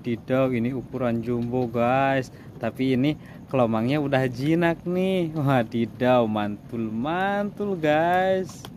Tidak, ini ukuran jumbo guys. Tapi ini kelomangnya udah jinak nih. Wah, tidak, mantul mantul guys.